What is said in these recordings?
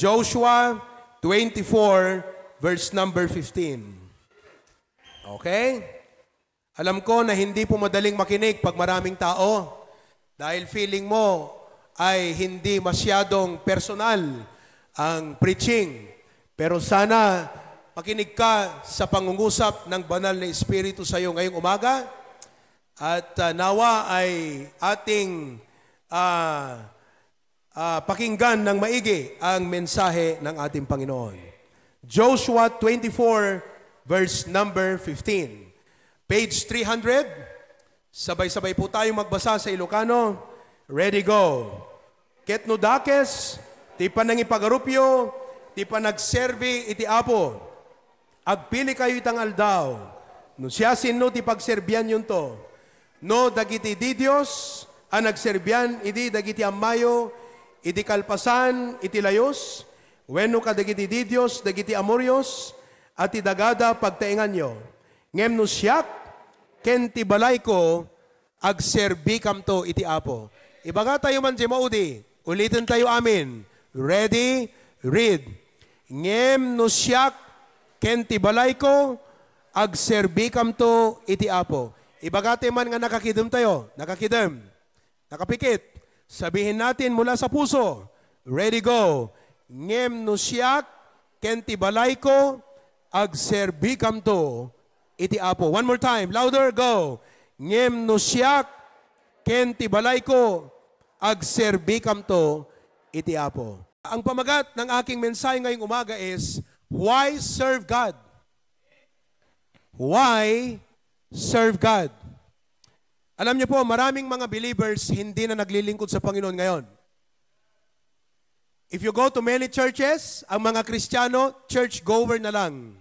Joshua 24 verse number 15. Okay? Alam ko na hindi po madaling makinig pag maraming tao dahil feeling mo ay hindi masyadong personal ang preaching. Pero sana makinig ka sa pangungusap ng banal na Espiritu sa iyo ngayong umaga. At uh, nawa ay ating uh, uh, pakinggan ng maigi ang mensahe ng ating Panginoon. Joshua 24 verse number 15. Page 300. Sabay-sabay po tayo magbasa sa Ilocano. Ready, go. Ketno dakes, ti panangipagarupyo, ti panagserbi iti apo. Agpili kayo itang aldaw. No Nusyasin no ti pagserbian yun to. No dagiti di Dios, ang nagserbian, idi dagiti amayo, iti kalpasan, iti layos, wenno ka dagiti Diyos, dagiti amoryos, at idagada pagtaingan nyo. Ngem no siyak, ken ti balay ko, agserbikam to iti apo. Ibaga tayo man si Maudi, ulitin tayo amin. Ready, read. Ngem no siyak, ken ti balay ko, agserbikam to iti apo. Ibagate man nga nakakidem tayo, nakakidem, nakapikit, Sabihin natin mula sa puso. Ready, go. Ngem nusyak siyak, kenti balay ko, ag serbikam to. Iti apo. One more time. Louder, go. Ngem nusyak siyak, kenti balay ko, ag serbikam to. Iti apo. Ang pamagat ng aking mensahe ngayong umaga is, Why serve God? Why serve God? Alam niyo po, maraming mga believers hindi na naglilingkod sa Panginoon ngayon. If you go to many churches, ang mga Kristiyano, church goer na lang.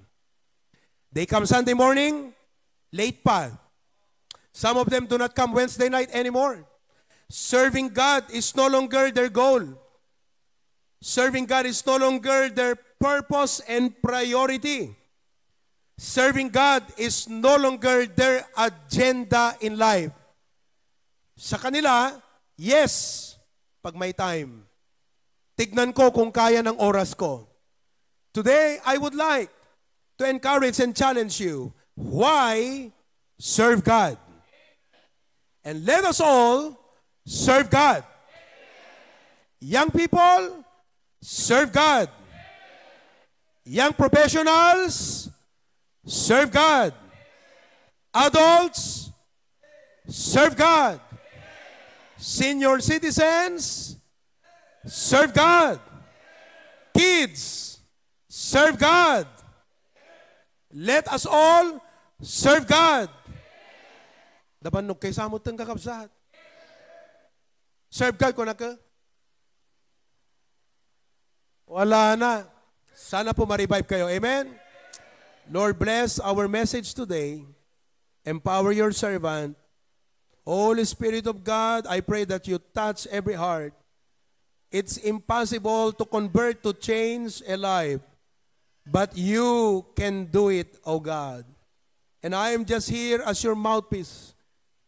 They come Sunday morning, late pa. Some of them do not come Wednesday night anymore. Serving God is no longer their goal. Serving God is no longer their purpose and priority. Serving God is no longer their agenda in life. Sa kanila, yes, pag may time. Tignan ko kung kaya ng oras ko. Today, I would like to encourage and challenge you. Why serve God? And let us all serve God. Young people, serve God. Young professionals, serve God. Adults, serve God. Senior citizens, serve God. Kids, serve God. Let us all serve God. Daban nung kay samot ng kakabsat. Serve God ko na ka. Wala na. Sana po ma-revive kayo. Amen? Lord, bless our message today. Empower your servant Holy Spirit of God, I pray that you touch every heart. It's impossible to convert, to change a life, but you can do it, O God. And I am just here as your mouthpiece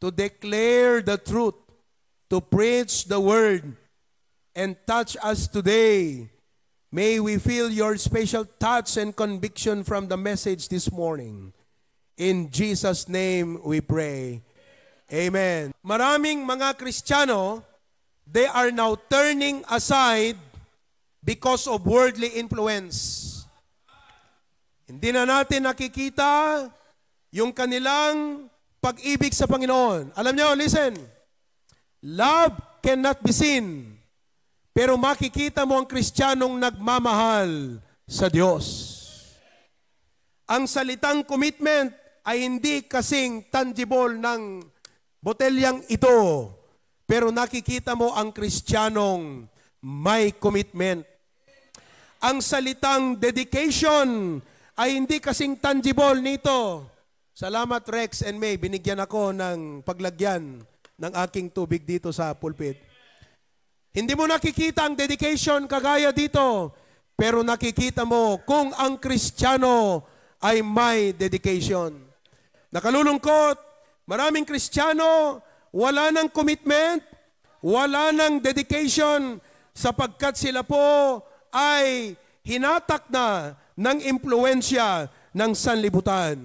to declare the truth, to preach the word, and touch us today. May we feel your special touch and conviction from the message this morning. In Jesus' name we pray. Amen. Maraming mga Kristiyano, they are now turning aside because of worldly influence. Hindi na natin nakikita yung kanilang pag-ibig sa Panginoon. Alam niyo, listen, love cannot be seen. Pero makikita mo ang Kristiyanong nagmamahal sa Diyos. Ang salitang commitment ay hindi kasing tangible ng Botelyang ito. Pero nakikita mo ang kristyanong may commitment. Ang salitang dedication ay hindi kasing tangible nito. Salamat Rex and May, binigyan ako ng paglagyan ng aking tubig dito sa pulpit. Hindi mo nakikita ang dedication kagaya dito, pero nakikita mo kung ang Kristiyano ay may dedication. Nakalulungkot Maraming Kristiyano, wala ng commitment, wala ng dedication sapagkat sila po ay hinatak na ng impluensya ng sanlibutan.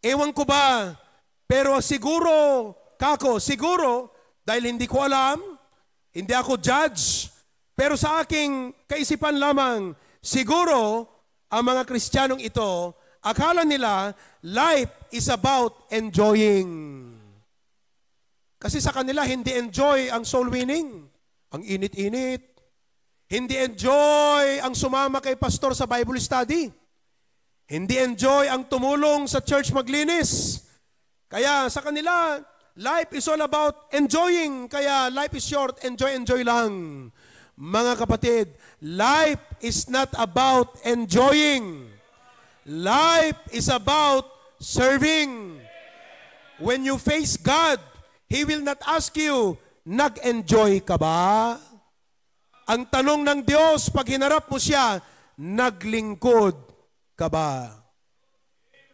Ewan ko ba, pero siguro, kako, siguro, dahil hindi ko alam, hindi ako judge, pero sa aking kaisipan lamang, siguro, ang mga Kristiyanong ito Akala nila, life is about enjoying. Kasi sa kanila, hindi enjoy ang soul winning. Ang init-init. Hindi enjoy ang sumama kay pastor sa Bible study. Hindi enjoy ang tumulong sa church maglinis. Kaya sa kanila, life is all about enjoying. Kaya life is short, enjoy, enjoy lang. Mga kapatid, life is not about enjoying. Life is about serving. When you face God, He will not ask you, nag-enjoy ka ba? Ang tanong ng Diyos, pag hinarap mo siya, naglingkod ka ba?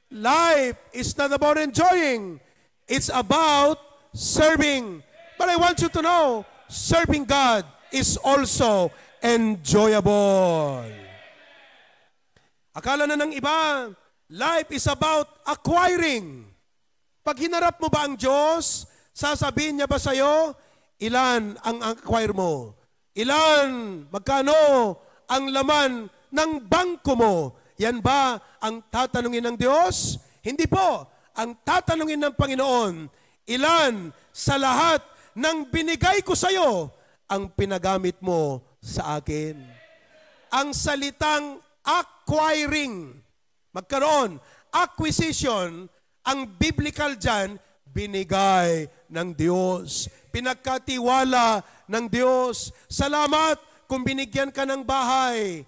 Life is not about enjoying. It's about serving. But I want you to know, serving God is also enjoyable. Akala na ng iba, life is about acquiring. Pag hinarap mo ba ang Diyos, sasabihin niya ba sa'yo, ilan ang acquire mo? Ilan, magkano ang laman ng bangko mo? Yan ba ang tatanungin ng Diyos? Hindi po. Ang tatanungin ng Panginoon, ilan sa lahat ng binigay ko sa'yo ang pinagamit mo sa akin? Ang salitang acquiring. Magkaroon, acquisition, ang biblical dyan, binigay ng Diyos. Pinagkatiwala ng Diyos. Salamat kung binigyan ka ng bahay.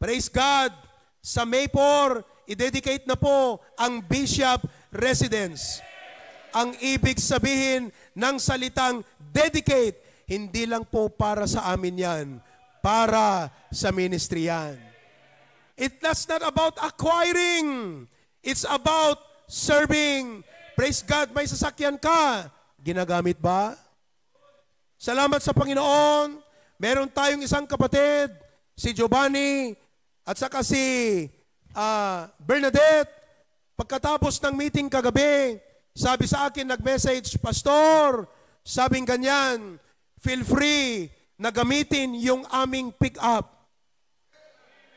Praise God! Sa May 4, i-dedicate na po ang Bishop Residence. Ang ibig sabihin ng salitang dedicate, hindi lang po para sa amin yan, para sa ministry yan. It, that's not about acquiring. It's about serving. Praise God, may sasakyan ka. Ginagamit ba? Salamat sa Panginoon. Meron tayong isang kapatid, si Giovanni, at saka si uh, Bernadette. Pagkatapos ng meeting kagabi, sabi sa akin, nag-message, Pastor, sabing ganyan, feel free na gamitin yung aming pick-up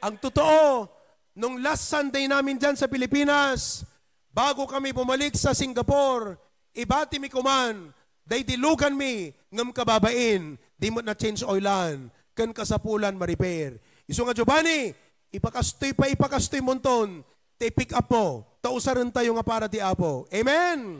ang totoo, nung last Sunday namin dyan sa Pilipinas, bago kami bumalik sa Singapore, ibati mi kuman, day dilugan mi, ngam kababain, di mo na change oilan, kan kasapulan ma-repair. Iso nga Giovanni, ipakastoy pa ipakastoy monton, te pick up mo, tausaran tayo nga para di apo. Amen?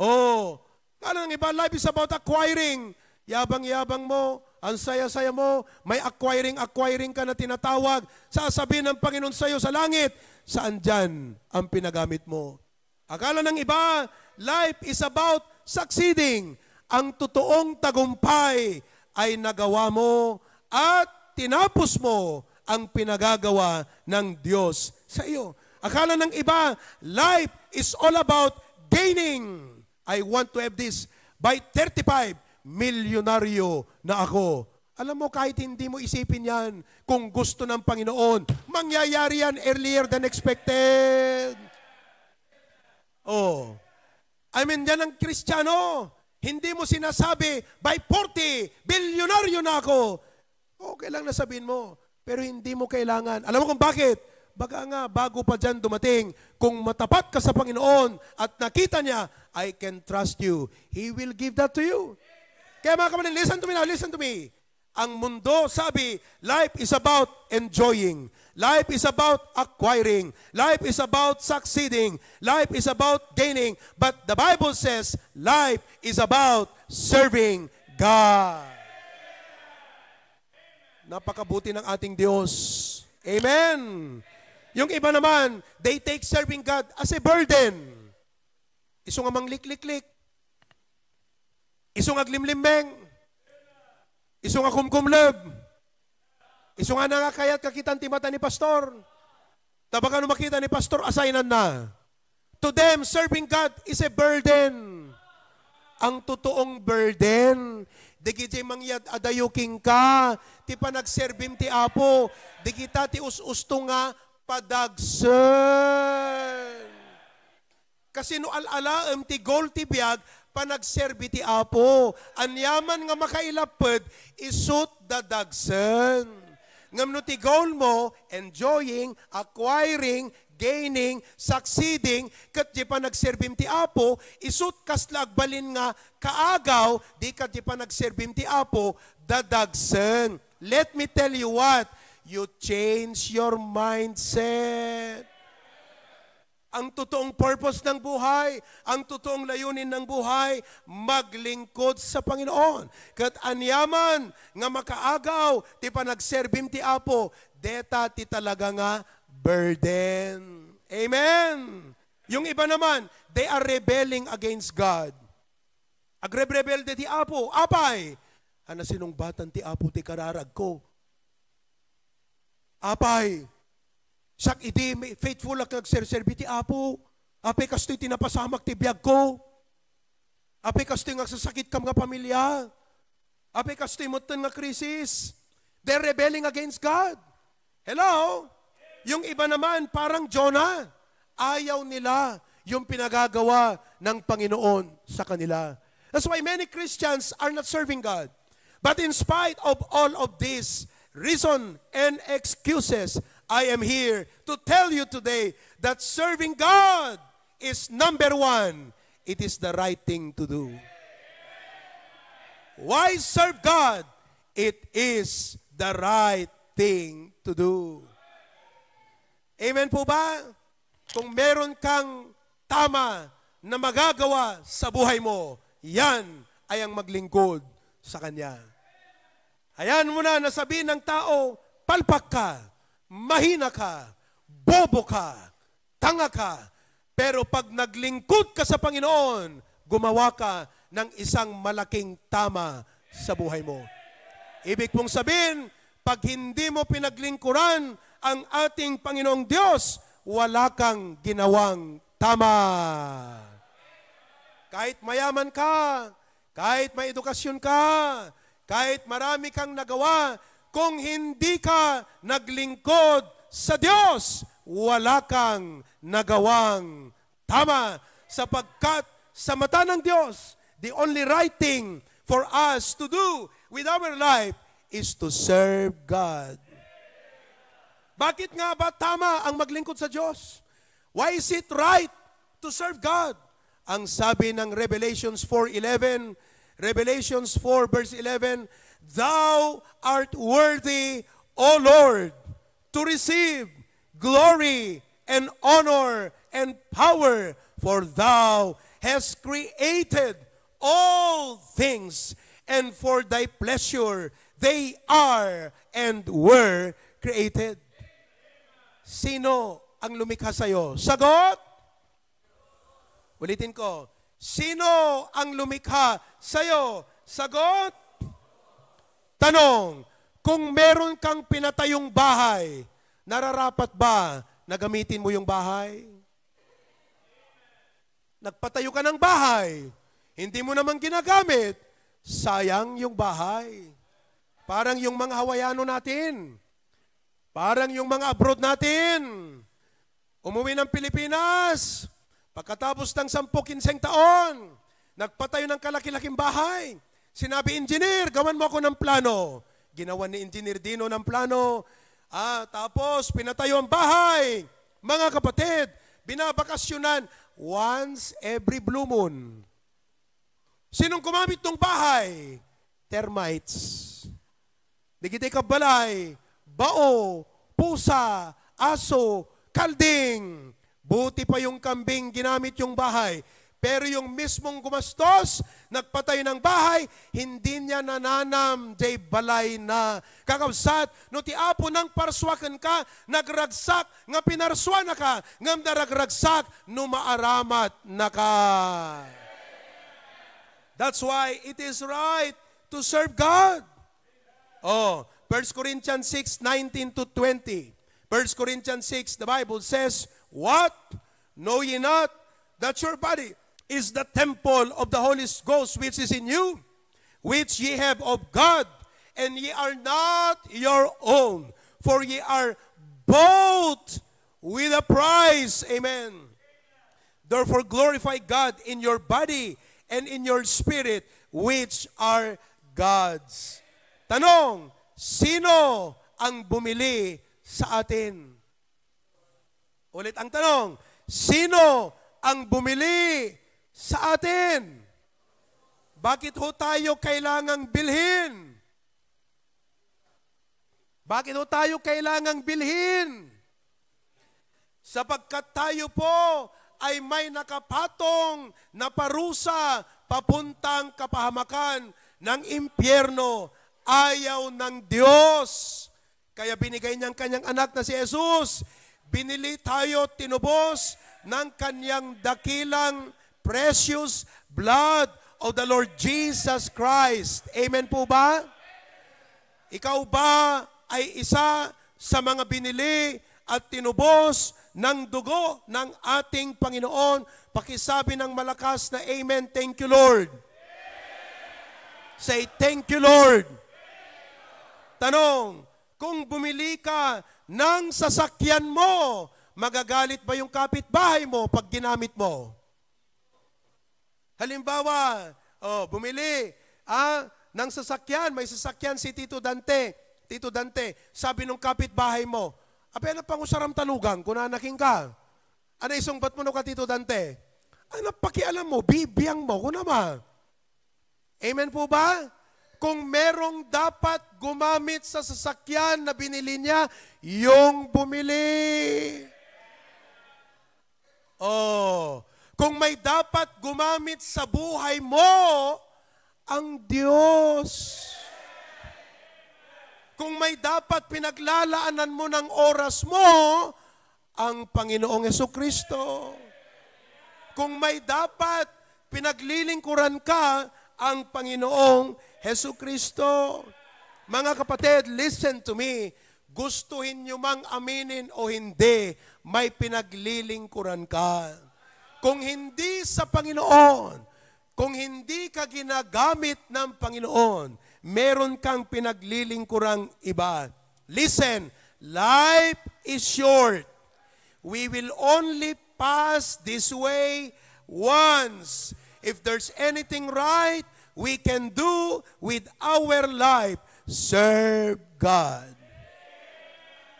Amen. Oh, kala ano ng iba, life is about acquiring. Yabang-yabang mo, ang saya-saya mo, may acquiring-acquiring ka na tinatawag. Sasabihin ng Panginoon sa iyo sa langit, saan dyan ang pinagamit mo? Akala ng iba, life is about succeeding. Ang totoong tagumpay ay nagawa mo at tinapos mo ang pinagagawa ng Diyos sa iyo. Akala ng iba, life is all about gaining. I want to have this by 35, milyonaryo na ako. Alam mo, kahit hindi mo isipin yan, kung gusto ng Panginoon, mangyayari yan earlier than expected. Oh. I mean, yan ang Kristiyano. Hindi mo sinasabi, by 40, bilyonaryo na ako. Okay lang na mo, pero hindi mo kailangan. Alam mo kung bakit? Baga nga, bago pa dyan dumating, kung matapat ka sa Panginoon at nakita niya, I can trust you. He will give that to you. Kaya mga kapatid, listen to me now, listen to me. Ang mundo, sabi, life is about enjoying. Life is about acquiring. Life is about succeeding. Life is about gaining. But the Bible says, life is about serving God. Napakabuti ng ating Diyos. Amen. Yung iba naman, they take serving God as a burden. Iso nga mang liklik-lik. Isong aglimlimbeng. Isong akumkumleb. Isong anangakayat kakitan timata ni pastor. Tabagan makita ni pastor, asainan na. To them, serving God is a burden. Ang totoong burden, digiti mangyad adayuking ka, ti panagserbim ti apo, digita ti ususto nga padagsen. Kasi no alalaem ti goal ti biag, panagserbi ti Apo. Anyaman nga makailapad, isut dadagsen. Ngam no ti goal mo, enjoying, acquiring, gaining, succeeding, kat di pa nagserbim ti Apo, isut kaslagbalin nga kaagaw, di kat di pa nagserbim ti Apo, dadagsen. Let me tell you what, you change your mindset ang totoong purpose ng buhay, ang totoong layunin ng buhay, maglingkod sa Panginoon. Kat anyaman nga makaagaw, ti panagserbim ti Apo, deta ti talaga nga burden. Amen! Yung iba naman, they are rebelling against God. Agrebrebelde ti Apo, apay, ana sinong batan ti Apo ti kararag ko. Apay, Sak iti faithful ak nagserserbi ti apo. Ape kastoy tinapasamak ti biyag ko. Ape kastoy nga sasakit kam nga pamilya. Ape kastoy motan nga krisis. They're rebelling against God. Hello? Yung iba naman, parang Jonah. Ayaw nila yung pinagagawa ng Panginoon sa kanila. That's why many Christians are not serving God. But in spite of all of this reason and excuses, I am here to tell you today that serving God is number one. It is the right thing to do. Why serve God? It is the right thing to do. Amen po ba? Kung meron kang tama na magagawa sa buhay mo, yan ay ang maglingkod sa Kanya. Hayaan mo na nasabihin ng tao, palpak ka mahina ka, bobo ka, tanga ka, pero pag naglingkod ka sa Panginoon, gumawa ka ng isang malaking tama sa buhay mo. Ibig mong sabihin, pag hindi mo pinaglingkuran ang ating Panginoong Diyos, wala kang ginawang tama. Kahit mayaman ka, kahit may edukasyon ka, kahit marami kang nagawa kung hindi ka naglingkod sa Diyos, wala kang nagawang tama. Sapagkat sa mata ng Diyos, the only right thing for us to do with our life is to serve God. Bakit nga ba tama ang maglingkod sa Diyos? Why is it right to serve God? Ang sabi ng Revelations 4.11, Revelations 4 verse 11, Thou art worthy, O Lord, to receive glory and honor and power, for Thou hast created all things, and for Thy pleasure they are and were created. Sino ang lumikha sa'yo? Sagot? Ulitin ko. Sino ang lumikha sa'yo? Sagot? Tanong, kung meron kang pinatayong bahay, nararapat ba na gamitin mo yung bahay? Nagpatayo ka ng bahay, hindi mo naman ginagamit, sayang yung bahay. Parang yung mga Hawayano natin. Parang yung mga abroad natin. Umuwi ng Pilipinas, pagkatapos ng 10-15 taon, nagpatayo ng kalaki-laking bahay. Sinabi, engineer, gawan mo ako ng plano. Ginawa ni Engineer Dino ng plano. Ah, tapos, pinatayo ang bahay. Mga kapatid, binabakasyonan once every blue moon. Sinong kumamit ng bahay? Termites. Digitay kabalay, bao, pusa, aso, kalding. Buti pa yung kambing ginamit yung bahay. Pero yung mismong gumastos, nagpatay ng bahay, hindi niya nananam, day balay na. Kakabsat, no ti apo nang parswakan ka, nagragsak, nga pinarswa na ka, ngam daragragsak, no maaramat na ka. That's why it is right to serve God. Oh, 1 Corinthians 6, 19 to 20. 1 Corinthians 6, the Bible says, What? Know ye not that your body is the temple of the Holy Ghost which is in you, which ye have of God, and ye are not your own, for ye are bought with a price. Amen. Therefore glorify God in your body and in your spirit, which are God's. Tanong, sino ang bumili sa atin? Ulit ang tanong, sino ang bumili sa atin. Bakit ho tayo kailangang bilhin? Bakit ho tayo kailangang bilhin? Sapagkat tayo po ay may nakapatong na parusa papuntang kapahamakan ng impyerno. Ayaw ng Diyos. Kaya binigay niyang kanyang anak na si Jesus. Binili tayo, tinubos ng kanyang dakilang precious blood of the Lord Jesus Christ. Amen po ba? Ikaw ba ay isa sa mga binili at tinubos ng dugo ng ating Panginoon? Pakisabi ng malakas na Amen. Thank you, Lord. Say, thank you, Lord. Tanong, kung bumili ka ng sasakyan mo, magagalit ba yung kapitbahay mo pag ginamit mo? Halimbawa, oh, bumili ah, ng sasakyan. May sasakyan si Tito Dante. Tito Dante, sabi nung kapitbahay mo, Ape, ano pang usaram talugang? Kunanaking ka. Ano isong ba't mo no ka, Tito Dante? Ano ah, pakialam mo? Bibiyang mo. Kuna ma. Amen po ba? Kung merong dapat gumamit sa sasakyan na binili niya, yung bumili. Oh, kung may dapat gumamit sa buhay mo, ang Diyos. Kung may dapat pinaglalaanan mo ng oras mo, ang Panginoong Yeso Kristo. Kung may dapat pinaglilingkuran ka, ang Panginoong Heso Kristo. Mga kapatid, listen to me. Gustuhin nyo mang aminin o hindi, may pinaglilingkuran ka. Kung hindi sa Panginoon, kung hindi ka ginagamit ng Panginoon, meron kang pinaglilingkurang iba. Listen, life is short. We will only pass this way once. If there's anything right, we can do with our life. Serve God.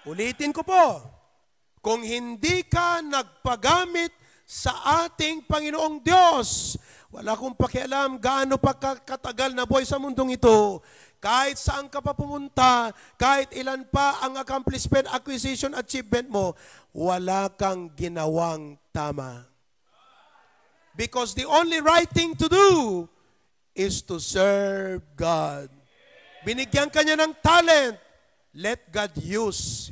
Ulitin ko po, kung hindi ka nagpagamit sa ating Panginoong Diyos. Wala kong pakialam gaano pa katagal na boy sa mundong ito. Kahit saan ka pa pumunta, kahit ilan pa ang accomplishment, acquisition, achievement mo, wala kang ginawang tama. Because the only right thing to do is to serve God. Binigyan ka niya ng talent. Let God use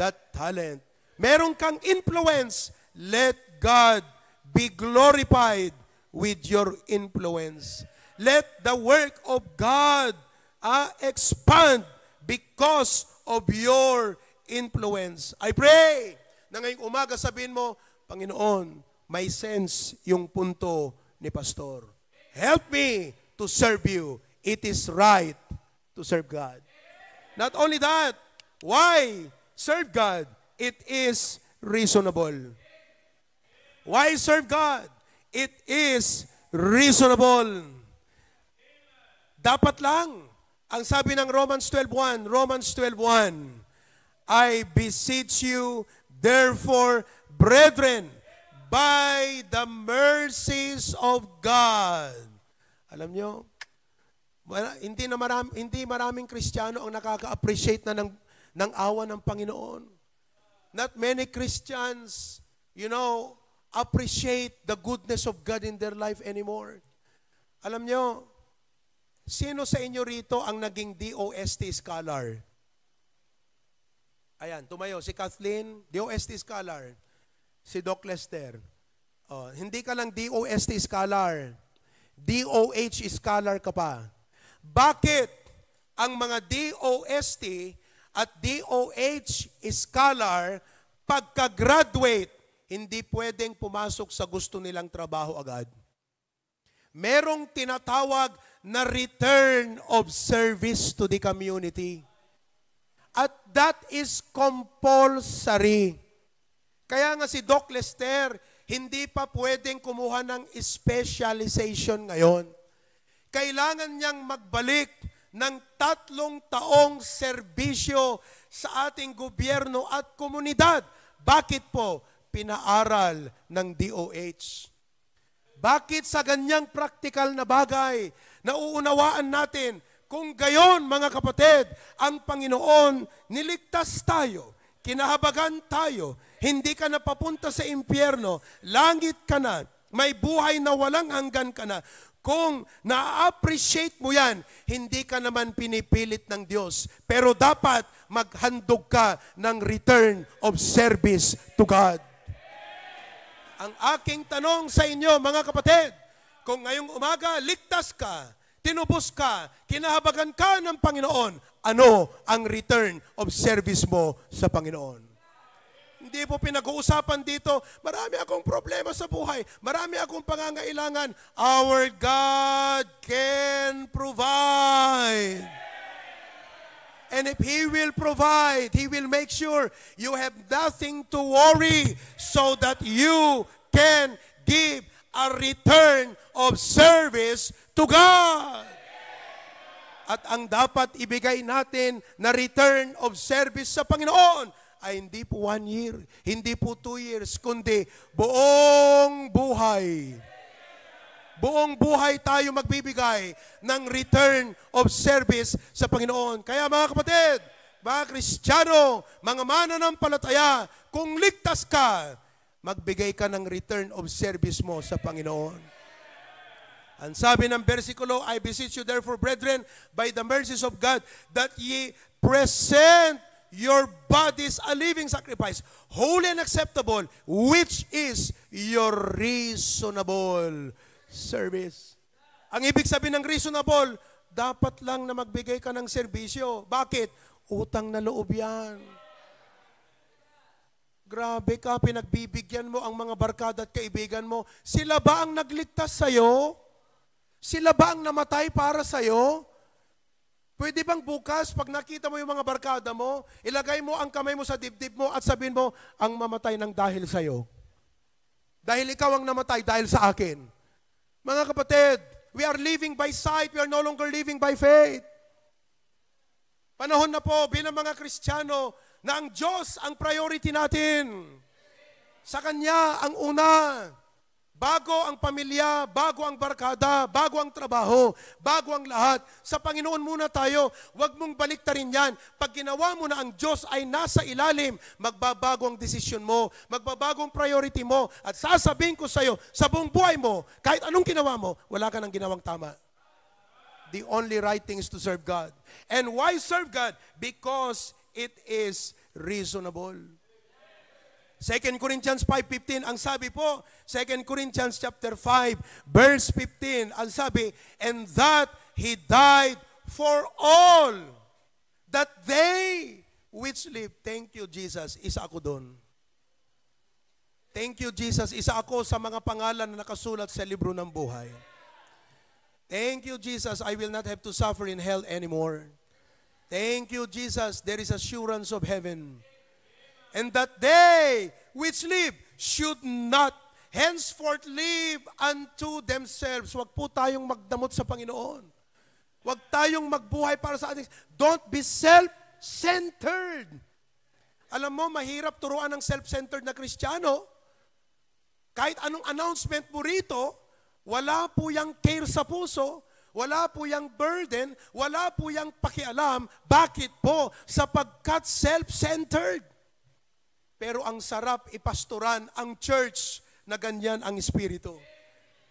that talent. Meron kang influence. Let God be glorified with your influence. Let the work of God uh, expand because of your influence. I pray na ngayong umaga sabihin mo, Panginoon, may sense yung punto ni Pastor. Help me to serve you. It is right to serve God. Not only that, why serve God? It is reasonable. Why serve God? It is reasonable. Dapat lang. Ang sabi ng Romans 12.1, Romans 12.1, I beseech you, therefore, brethren, by the mercies of God. Alam nyo, hindi, na marami, hindi maraming Kristiyano ang nakaka-appreciate na ng, ng awa ng Panginoon. Not many Christians, you know, appreciate the goodness of God in their life anymore. Alam nyo, sino sa inyo rito ang naging DOST scholar? Ayan, tumayo. Si Kathleen, DOST scholar. Si Doc Lester. Oh, hindi ka lang DOST scholar. DOH scholar ka pa. Bakit ang mga DOST at DOH scholar pagka-graduate hindi pwedeng pumasok sa gusto nilang trabaho agad. Merong tinatawag na return of service to the community. At that is compulsory. Kaya nga si Doc Lester, hindi pa pwedeng kumuha ng specialization ngayon. Kailangan niyang magbalik ng tatlong taong serbisyo sa ating gobyerno at komunidad. Bakit po? pinaaral ng DOH. Bakit sa ganyang praktikal na bagay, nauunawaan natin kung gayon, mga kapatid, ang Panginoon, niligtas tayo, kinahabagan tayo, hindi ka na papunta sa impyerno, langit ka na, may buhay na walang hanggan ka na. Kung na-appreciate mo yan, hindi ka naman pinipilit ng Diyos. Pero dapat maghandog ka ng return of service to God. Ang aking tanong sa inyo, mga kapatid, kung ngayong umaga ligtas ka, tinubos ka, kinahabagan ka ng Panginoon, ano ang return of service mo sa Panginoon? Hindi po pinag-uusapan dito, marami akong problema sa buhay, marami akong pangangailangan. Our God can provide. And if He will provide, He will make sure you have nothing to worry so that you can give a return of service to God. At ang dapat ibigay natin na return of service sa Panginoon ay hindi po one year, hindi po two years, kundi buong buhay. Buong buhay tayo magbibigay ng return of service sa Panginoon. Kaya mga kapatid, mga Kristiyano, mga mananampalataya, kung ligtas ka, magbigay ka ng return of service mo sa Panginoon. Ang sabi ng versikulo, I beseech you therefore, brethren, by the mercies of God, that ye present your bodies a living sacrifice, holy and acceptable, which is your reasonable service. Ang ibig sabihin ng reasonable, dapat lang na magbigay ka ng serbisyo. Bakit? Utang na loob yan. Grabe ka, pinagbibigyan mo ang mga barkada at kaibigan mo. Sila ba ang nagligtas sa'yo? Sila ba ang namatay para sa'yo? Pwede bang bukas, pag nakita mo yung mga barkada mo, ilagay mo ang kamay mo sa dibdib mo at sabihin mo, ang mamatay ng dahil sa'yo. Dahil ikaw ang namatay dahil sa akin. Mga kapatid, we are living by sight, we are no longer living by faith. Panahon na po bilang mga Kristiyano na ang Diyos ang priority natin. Sa Kanya ang una. Bago ang pamilya, bago ang barkada, bago ang trabaho, bago ang lahat. Sa Panginoon muna tayo, huwag mong baliktarin yan. Pag ginawa mo na ang Diyos ay nasa ilalim, magbabago ang desisyon mo, magbabago ang priority mo. At sasabihin ko sa iyo, sa buong buhay mo, kahit anong ginawa mo, wala ka ng ginawang tama. The only right thing is to serve God. And why serve God? Because it is reasonable. 2 Corinthians 5:15 ang sabi po, 2 Corinthians chapter 5 verse 15 ang sabi, and that he died for all that they which live. Thank you Jesus, isa ako doon. Thank you Jesus, isa ako sa mga pangalan na nakasulat sa libro ng buhay. Thank you Jesus, I will not have to suffer in hell anymore. Thank you Jesus, there is assurance of heaven and that they which live should not henceforth live unto themselves. Huwag po tayong magdamot sa Panginoon. Huwag tayong magbuhay para sa ating... Don't be self-centered. Alam mo, mahirap turuan ng self-centered na Kristiyano. Kahit anong announcement mo rito, wala po yung care sa puso, wala po yung burden, wala po yung pakialam. Bakit po? Sapagkat self-centered. Pero ang sarap ipasturan ang church na ganyan ang espiritu.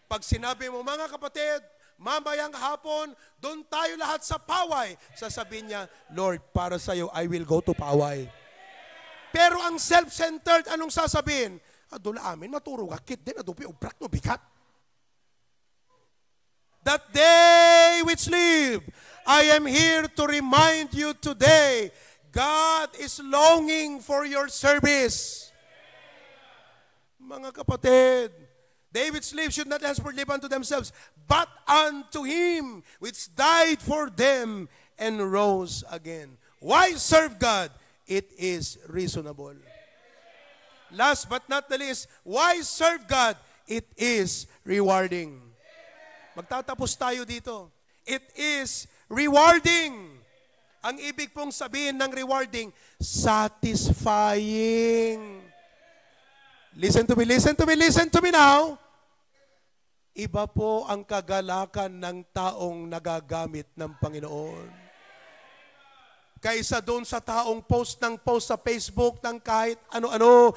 Pag sinabi mo, mga kapatid, mamayang hapon, doon tayo lahat sa Paway. Sasabihin niya, Lord, para sa iyo, I will go to Paway. Pero ang self-centered, anong sasabihin? Adula amin, maturo ka, kid din, adupi, ubrak no, bigat. That day which live, I am here to remind you today God is longing for your service. Mga kapatid, they slaves should not henceforth live unto themselves, but unto Him which died for them and rose again. Why serve God? It is reasonable. Last but not the least, why serve God? It is rewarding. Magtatapos tayo dito. It is rewarding. Ang ibig pong sabihin ng rewarding, satisfying. Listen to me, listen to me, listen to me now. Iba po ang kagalakan ng taong nagagamit ng Panginoon. Kaysa doon sa taong post ng post sa Facebook ng kahit ano-ano,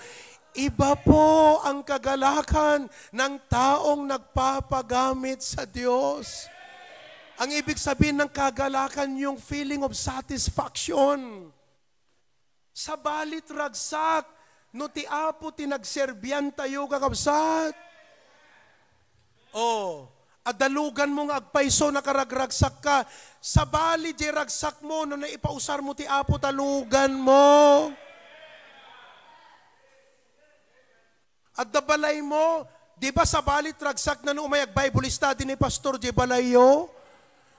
iba po ang kagalakan ng taong nagpapagamit sa Diyos. Ang ibig sabihin ng kagalakan, yung feeling of satisfaction. Sa balit ragsak, no ti apo ti tinagserbyan tayo kakabsat. Oh, adalugan mo nga agpaiso na karagragsak ka. Sa bali di ragsak mo no naipausar mo ti apo talugan mo. At dabalay mo, di ba sa balit ragsak na no umayag Bible study ni Pastor Jebalayo? Oh?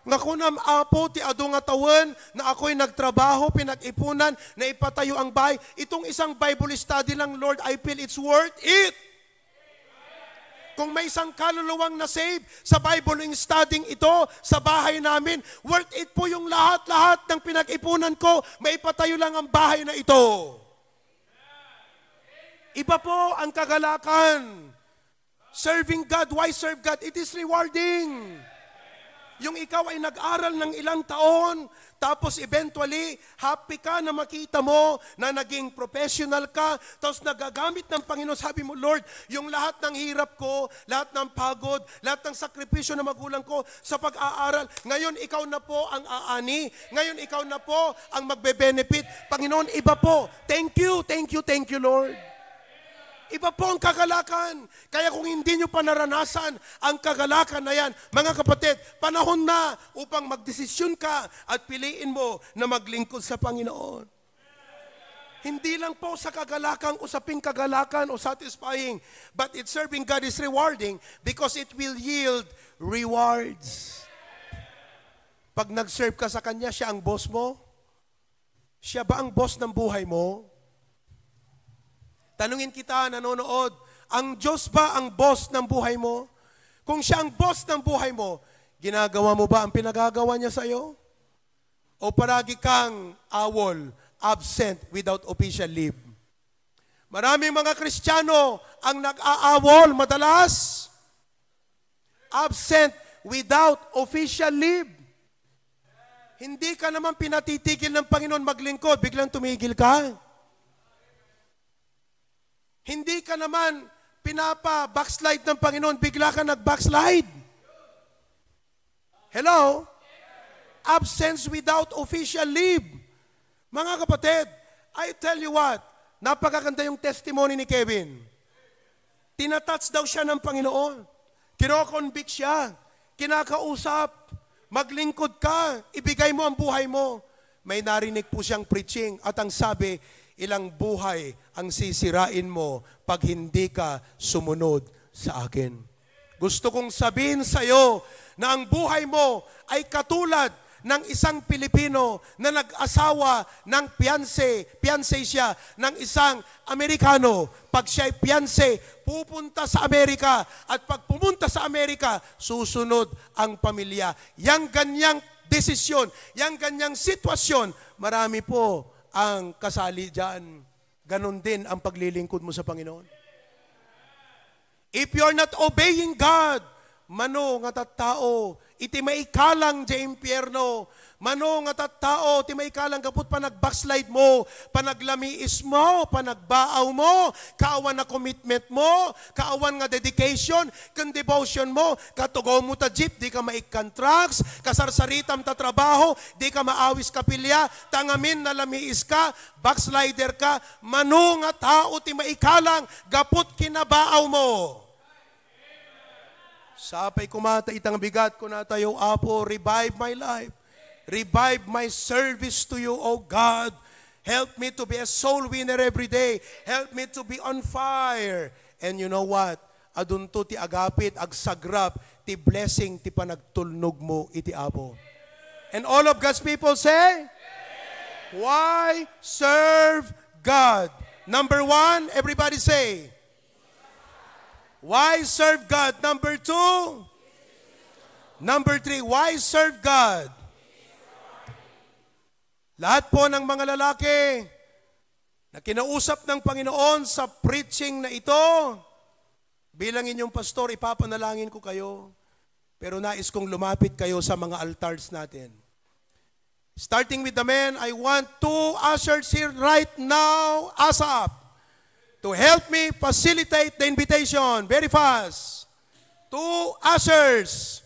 nga kunam apo ti adu nga tawen na ako'y nagtrabaho, pinag-ipunan, na ipatayo ang bahay. Itong isang Bible study lang, Lord, I feel it's worth it. Kung may isang kaluluwang na save sa Bible studying ito, sa bahay namin, worth it po yung lahat-lahat ng pinag-ipunan ko, maipatayo lang ang bahay na ito. Iba po ang kagalakan. Serving God, why serve God? It is rewarding. Yeah. Yung ikaw ay nag-aral ng ilang taon, tapos eventually, happy ka na makita mo na naging professional ka, tapos nagagamit ng Panginoon, sabi mo, Lord, yung lahat ng hirap ko, lahat ng pagod, lahat ng sakripisyo ng magulang ko sa pag-aaral, ngayon ikaw na po ang aani, ngayon ikaw na po ang magbe-benefit. Panginoon, iba po. Thank you, thank you, thank you, Lord. Iba po ang kagalakan. Kaya kung hindi nyo pa naranasan ang kagalakan na yan, mga kapatid, panahon na upang magdesisyon ka at piliin mo na maglingkod sa Panginoon. Hindi lang po sa kagalakan, usaping kagalakan o satisfying, but it's serving God is rewarding because it will yield rewards. Pag nag-serve ka sa Kanya, siya ang boss mo? Siya ba ang boss ng buhay mo? Tanungin kita, nanonood, ang Diyos ba ang boss ng buhay mo? Kung siya ang boss ng buhay mo, ginagawa mo ba ang pinagagawa niya sa iyo? O paragi kang awol, absent without official leave? Maraming mga Kristiyano ang nag-aawol madalas, absent without official leave. Hindi ka naman pinatitigil ng Panginoon maglingkod, biglang tumigil ka. Hindi ka naman pinapa-backslide ng Panginoon, bigla ka nag-backslide. Hello? Absence without official leave. Mga kapatid, I tell you what, napakaganda yung testimony ni Kevin. Tinatouch daw siya ng Panginoon. Kinoconvict siya. Kinakausap. Maglingkod ka. Ibigay mo ang buhay mo. May narinig po siyang preaching at ang sabi, ilang buhay ang sisirain mo pag hindi ka sumunod sa akin. Gusto kong sabihin sa iyo na ang buhay mo ay katulad ng isang Pilipino na nag-asawa ng piyanse, piyanse siya ng isang Amerikano. Pag siya ay fiance, pupunta sa Amerika at pag pumunta sa Amerika, susunod ang pamilya. Yang ganyang desisyon, yang ganyang sitwasyon, marami po ang kasali dyan. Ganon din ang paglilingkod mo sa Panginoon. If you are not obeying God, mano nga tattao, iti maikalang di impyerno. Manong at at tao, ti maikalang kaput panag-backslide mo, panaglamiis mo, panagbaaw mo, kaawan na commitment mo, kaawan nga dedication, kan devotion mo, katugaw mo ta jeep, di ka maikantraks, kasarsaritam ta trabaho, di ka maawis kapilya, tangamin na lamiis ka, backslider ka, manong at tao, ti maikalang, gaput kinabaaw mo. Sapay kumata itang bigat ko na tayo, Apo, revive my life. Revive my service to you, O God. Help me to be a soul winner every day. Help me to be on fire. And you know what? Adunto ti agapit, agsagrap, ti blessing, ti panagtulnog mo, iti Apo. And all of God's people say, Why serve God? Number one, everybody say, Why serve God? Number two. Number three, why serve God? Lahat po ng mga lalaki na kinausap ng Panginoon sa preaching na ito, bilang inyong pastor, ipapanalangin ko kayo, pero nais kong lumapit kayo sa mga altars natin. Starting with the men, I want two ushers here right now, Asap to help me facilitate the invitation very fast. Two ushers.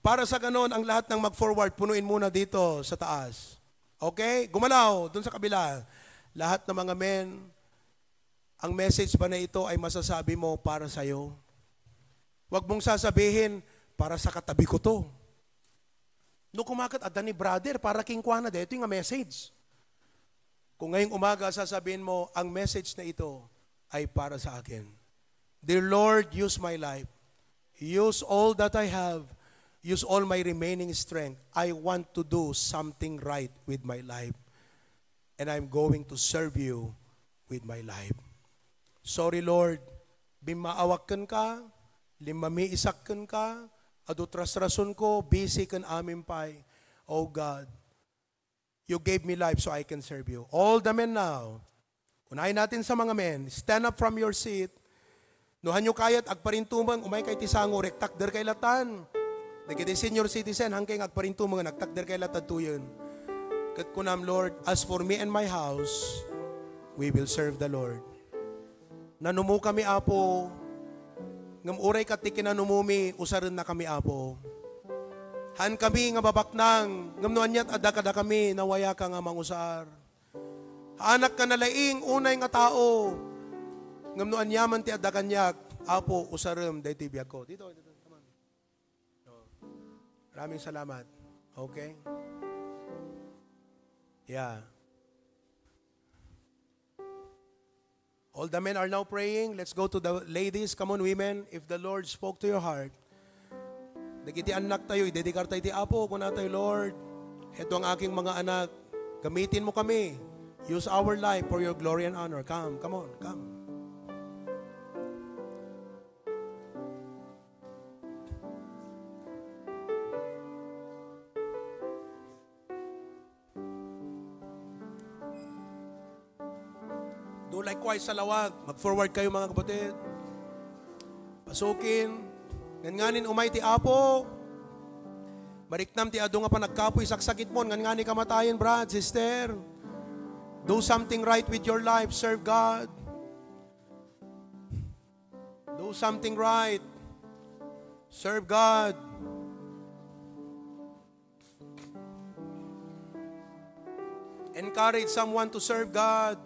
Para sa ganun, ang lahat ng mag-forward, punuin muna dito sa taas. Okay? Gumalaw, dun sa kabila. Lahat ng mga men, ang message ba na ito ay masasabi mo para sa'yo? Huwag mong sasabihin, para sa katabi ko to. No kumakat, at ni brother, para king Kwana, ito yung message. Kung ngayong umaga sasabihin mo, ang message na ito ay para sa akin. Dear Lord, use my life. Use all that I have. Use all my remaining strength. I want to do something right with my life. And I'm going to serve you with my life. Sorry, Lord. Bimaawakan ka, limami isakan ka, adutrasrason ko, busy kan amin pa'y. Oh God, You gave me life so I can serve you. All the men now, unahin natin sa mga men, stand up from your seat. Nuhan nyo kayat, agparintumang, umay kay tisango, rektakder kay latan. Nagkiti senior citizen, hangking agparintuman, nagtakder kay latan tuyon. Kat kunam, Lord, as for me and my house, we will serve the Lord. Nanumo kami, Apo, ngam uray katikin na numumi, usarin na kami, Apo. Han kami nga babaknang, ngamnuan yat adakada kami, nawaya ka nga mangusar. Anak ka nalaing, unay nga tao, ngamnuan yaman ti adakanyak, apo usarem day tibiyag ko. Dito, dito, come on. Maraming salamat. Okay? Yeah. All the men are now praying. Let's go to the ladies. Come on, women. If the Lord spoke to your heart, Dagiti anak tayo, idedikar tayo ti apo, kuna tayo, Lord. Ito ang aking mga anak. Gamitin mo kami. Use our life for your glory and honor. Come, come on, come. Do likewise sa lawag. Mag-forward kayo mga kapatid. Pasukin. Ngan nganin umay ti apo. Mariknam ti Ado nga pa nagkapoy saksakit mo. Ngan kamatayan, brad, sister. Do something right with your life. Serve God. Do something right. Serve God. Encourage someone to serve God.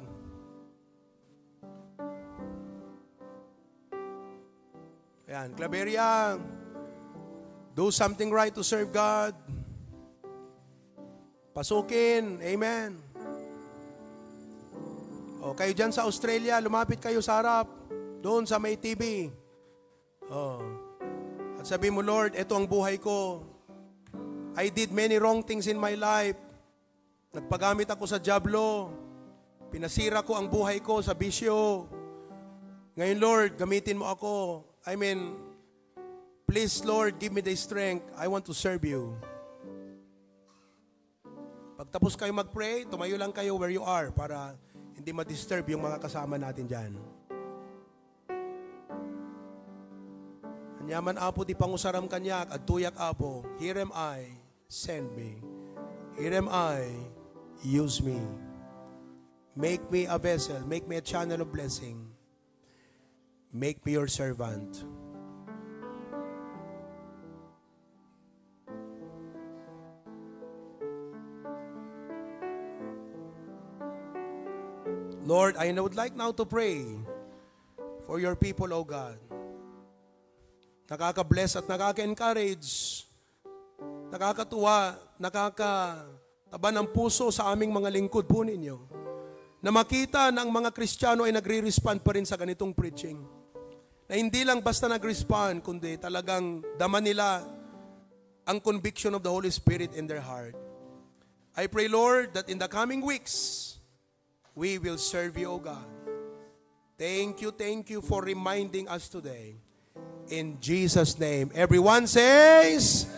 Ayan, Claveria, do something right to serve God. Pasukin. Amen. O, kayo dyan sa Australia, lumapit kayo sa harap. Doon sa may TV. O, at sabi mo, Lord, ito ang buhay ko. I did many wrong things in my life. Nagpagamit ako sa jablo. Pinasira ko ang buhay ko sa bisyo. Ngayon, Lord, gamitin mo ako I mean, please, Lord, give me the strength. I want to serve you. Pag kayo mag-pray, tumayo lang kayo where you are para hindi ma-disturb yung mga kasama natin dyan. Anyaman apo di pangusaram kanyak at tuyak apo, here am I, send me. Here am I, use me. Make me a vessel, make me a channel of blessing. Make me your servant. Lord, I would like now to pray for your people, O God. Nakaka-bless at nakaka-encourage, nakakatuwa, nakakataba ng puso sa aming mga lingkod po ninyo na makita ng mga Kristiyano ay nagre-respond pa rin sa ganitong preaching na hindi lang basta nag-respond, kundi talagang dama nila ang conviction of the Holy Spirit in their heart. I pray, Lord, that in the coming weeks, we will serve you, O God. Thank you, thank you for reminding us today. In Jesus' name. Everyone says,